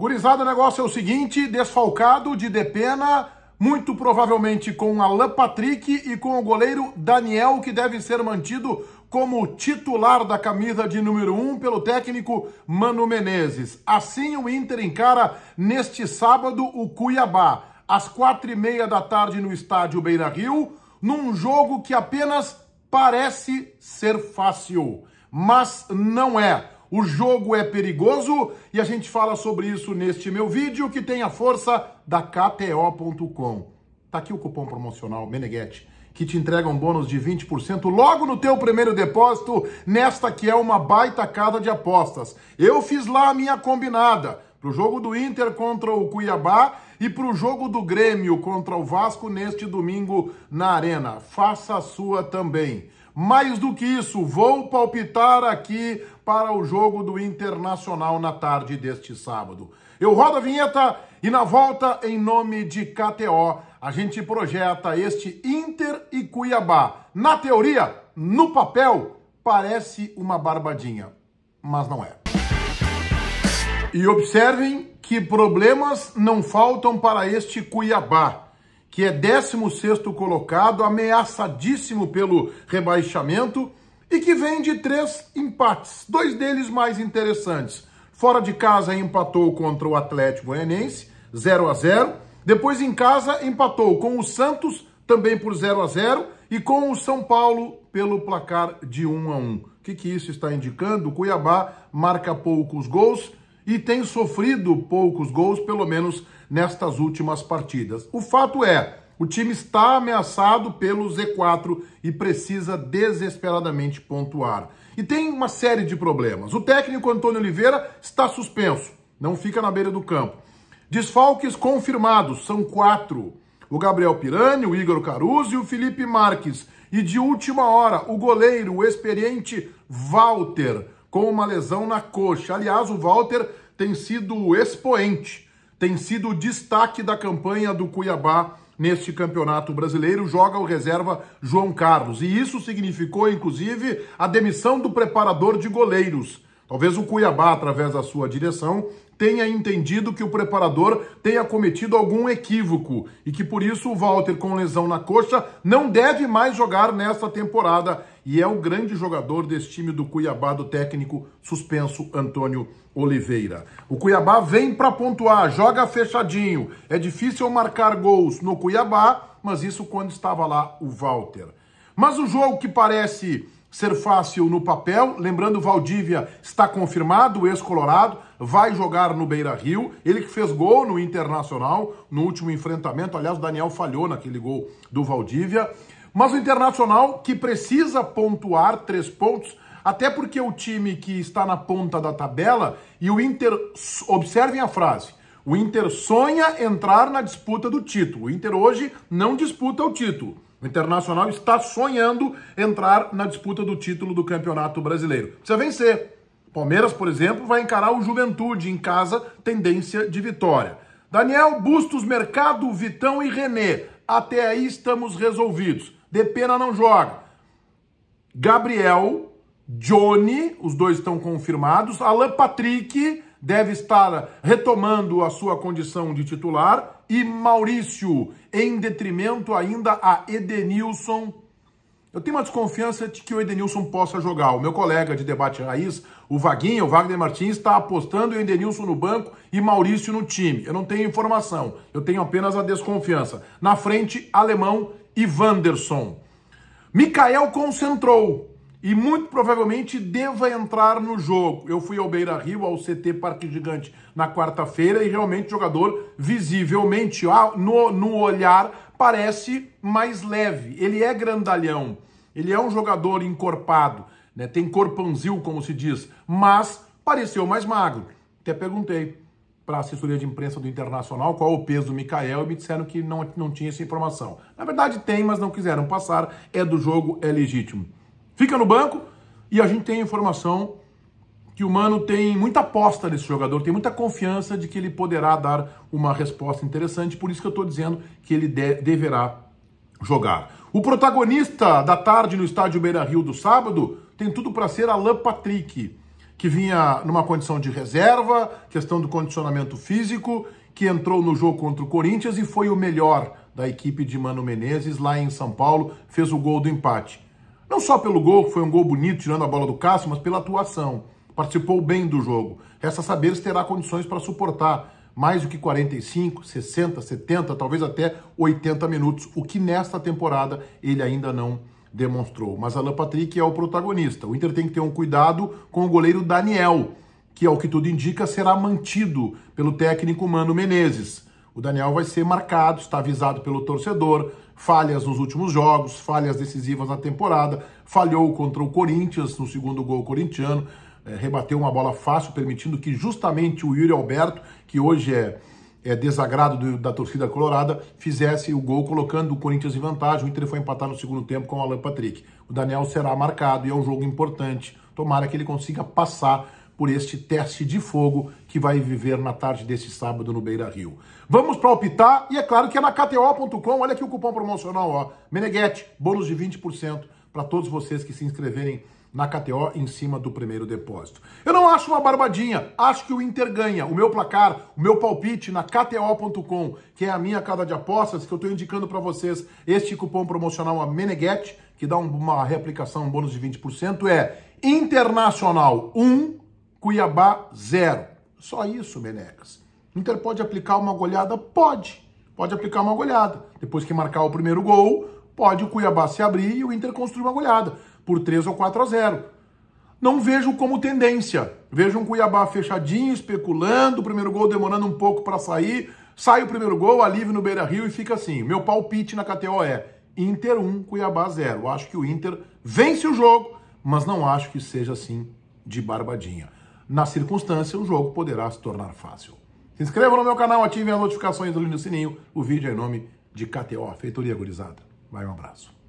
Gurizada, o negócio é o seguinte, desfalcado de Depena, muito provavelmente com Alan Patrick e com o goleiro Daniel, que deve ser mantido como titular da camisa de número 1 um pelo técnico Mano Menezes. Assim o Inter encara neste sábado o Cuiabá, às quatro e meia da tarde no estádio Beira-Rio, num jogo que apenas parece ser fácil, mas não é. O jogo é perigoso e a gente fala sobre isso neste meu vídeo que tem a força da KTO.com. Tá aqui o cupom promocional Meneguete que te entrega um bônus de 20% logo no teu primeiro depósito nesta que é uma baita casa de apostas. Eu fiz lá a minha combinada para o jogo do Inter contra o Cuiabá e para o jogo do Grêmio contra o Vasco neste domingo na Arena. Faça a sua também. Mais do que isso, vou palpitar aqui para o jogo do Internacional na tarde deste sábado. Eu rodo a vinheta e na volta, em nome de KTO, a gente projeta este Inter e Cuiabá. Na teoria, no papel, parece uma barbadinha, mas não é. E observem que problemas não faltam para este Cuiabá, que é 16º colocado, ameaçadíssimo pelo rebaixamento e que vem de três empates, dois deles mais interessantes. Fora de casa empatou contra o Atlético Goianiense, 0 a 0. Depois em casa empatou com o Santos também por 0 a 0 e com o São Paulo pelo placar de 1 a 1. O que, que isso está indicando? O Cuiabá marca poucos gols, e tem sofrido poucos gols, pelo menos nestas últimas partidas. O fato é, o time está ameaçado pelo Z4 e precisa desesperadamente pontuar. E tem uma série de problemas. O técnico Antônio Oliveira está suspenso, não fica na beira do campo. Desfalques confirmados são quatro: o Gabriel Pirani, o Igor Caruso e o Felipe Marques. E de última hora, o goleiro, o experiente Walter com uma lesão na coxa. Aliás, o Walter tem sido o expoente, tem sido destaque da campanha do Cuiabá neste campeonato brasileiro, joga o reserva João Carlos. E isso significou, inclusive, a demissão do preparador de goleiros. Talvez o Cuiabá, através da sua direção, tenha entendido que o preparador tenha cometido algum equívoco e que por isso o Walter, com lesão na coxa, não deve mais jogar nesta temporada e é o grande jogador desse time do Cuiabá, do técnico suspenso Antônio Oliveira. O Cuiabá vem para pontuar, joga fechadinho, é difícil marcar gols no Cuiabá, mas isso quando estava lá o Walter. Mas o jogo que parece ser fácil no papel. Lembrando, Valdívia está confirmado, ex-colorado, vai jogar no Beira Rio. Ele que fez gol no Internacional no último enfrentamento. Aliás, o Daniel falhou naquele gol do Valdívia. Mas o Internacional que precisa pontuar três pontos, até porque o time que está na ponta da tabela e o Inter. Observem a frase. O Inter sonha entrar na disputa do título. O Inter hoje não disputa o título o Internacional está sonhando entrar na disputa do título do Campeonato Brasileiro. Precisa vencer. Palmeiras, por exemplo, vai encarar o Juventude em casa, tendência de vitória. Daniel, Bustos, Mercado, Vitão e René. Até aí estamos resolvidos. Depena não joga. Gabriel, Johnny, os dois estão confirmados. Alan Patrick deve estar retomando a sua condição de titular e Maurício, em detrimento ainda a Edenilson. Eu tenho uma desconfiança de que o Edenilson possa jogar. O meu colega de debate raiz, o Vaguinha, o Wagner Martins, está apostando em Edenilson no banco e Maurício no time. Eu não tenho informação, eu tenho apenas a desconfiança. Na frente, Alemão e Wanderson. Mikael concentrou, e muito provavelmente deva entrar no jogo. Eu fui ao Beira Rio, ao CT Parque Gigante, na quarta-feira, e realmente o jogador visivelmente, ah, no, no olhar, parece mais leve. Ele é grandalhão, ele é um jogador encorpado, né? tem corpãozinho, como se diz, mas pareceu mais magro. Até perguntei para a assessoria de imprensa do Internacional qual o peso do Mikael e me disseram que não, não tinha essa informação. Na verdade tem, mas não quiseram passar, é do jogo, é legítimo. Fica no banco e a gente tem informação que o Mano tem muita aposta nesse jogador, tem muita confiança de que ele poderá dar uma resposta interessante, por isso que eu estou dizendo que ele de deverá jogar. O protagonista da tarde no estádio Beira-Rio do sábado tem tudo para ser Alan Patrick, que vinha numa condição de reserva, questão do condicionamento físico, que entrou no jogo contra o Corinthians e foi o melhor da equipe de Mano Menezes lá em São Paulo, fez o gol do empate. Não só pelo gol, que foi um gol bonito, tirando a bola do Cássio, mas pela atuação. Participou bem do jogo. Resta saber se terá condições para suportar mais do que 45, 60, 70, talvez até 80 minutos, o que nesta temporada ele ainda não demonstrou. Mas Alan Patrick é o protagonista. O Inter tem que ter um cuidado com o goleiro Daniel, que, ao que tudo indica, será mantido pelo técnico Mano Menezes. O Daniel vai ser marcado, está avisado pelo torcedor, falhas nos últimos jogos, falhas decisivas na temporada, falhou contra o Corinthians no segundo gol corintiano, é, rebateu uma bola fácil, permitindo que justamente o Yuri Alberto, que hoje é, é desagrado do, da torcida colorada, fizesse o gol, colocando o Corinthians em vantagem. O Inter foi empatar no segundo tempo com o Alan Patrick. O Daniel será marcado e é um jogo importante. Tomara que ele consiga passar por este teste de fogo que vai viver na tarde desse sábado no Beira Rio. Vamos para palpitar e é claro que é na KTO.com. Olha aqui o cupom promocional, ó. Meneguete, bônus de 20% para todos vocês que se inscreverem na KTO em cima do primeiro depósito. Eu não acho uma barbadinha, acho que o Inter ganha. O meu placar, o meu palpite na KTO.com, que é a minha casa de apostas, que eu estou indicando para vocês este cupom promocional a Meneguete, que dá uma reaplicação, um bônus de 20%, é Internacional 1, Cuiabá, zero. Só isso, Menecas. Inter pode aplicar uma goleada? Pode. Pode aplicar uma goleada. Depois que marcar o primeiro gol, pode o Cuiabá se abrir e o Inter construir uma goleada por 3 ou 4 a 0. Não vejo como tendência. Vejo um Cuiabá fechadinho, especulando, o primeiro gol demorando um pouco para sair, sai o primeiro gol, alívio no Beira-Rio e fica assim. Meu palpite na KTO é Inter 1, Cuiabá 0. Acho que o Inter vence o jogo, mas não acho que seja assim de barbadinha. Na circunstância, o jogo poderá se tornar fácil. Se inscreva no meu canal, ative as notificações, do o sininho. O vídeo é em nome de KTO, Feitoria Gurizada. Vai, um abraço.